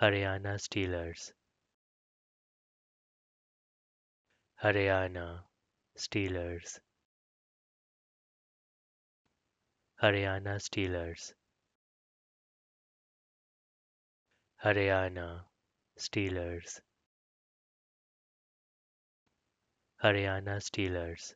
Haryana Steelers Haryana Steelers Haryana Steelers Haryana Steelers Haryana Steelers